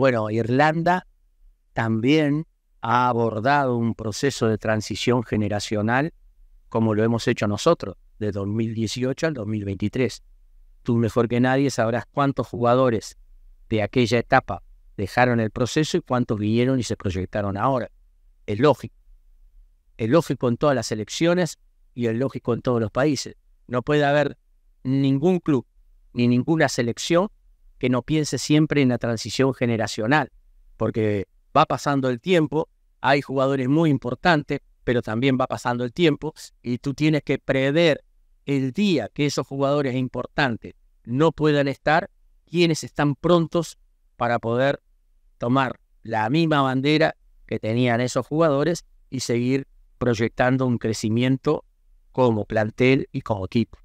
Bueno, Irlanda también ha abordado un proceso de transición generacional como lo hemos hecho nosotros, de 2018 al 2023. Tú mejor que nadie sabrás cuántos jugadores de aquella etapa dejaron el proceso y cuántos vinieron y se proyectaron ahora. Es lógico. Es lógico en todas las elecciones y es lógico en todos los países. No puede haber ningún club ni ninguna selección que no piense siempre en la transición generacional, porque va pasando el tiempo, hay jugadores muy importantes, pero también va pasando el tiempo y tú tienes que prever el día que esos jugadores importantes no puedan estar, quienes están prontos para poder tomar la misma bandera que tenían esos jugadores y seguir proyectando un crecimiento como plantel y como equipo.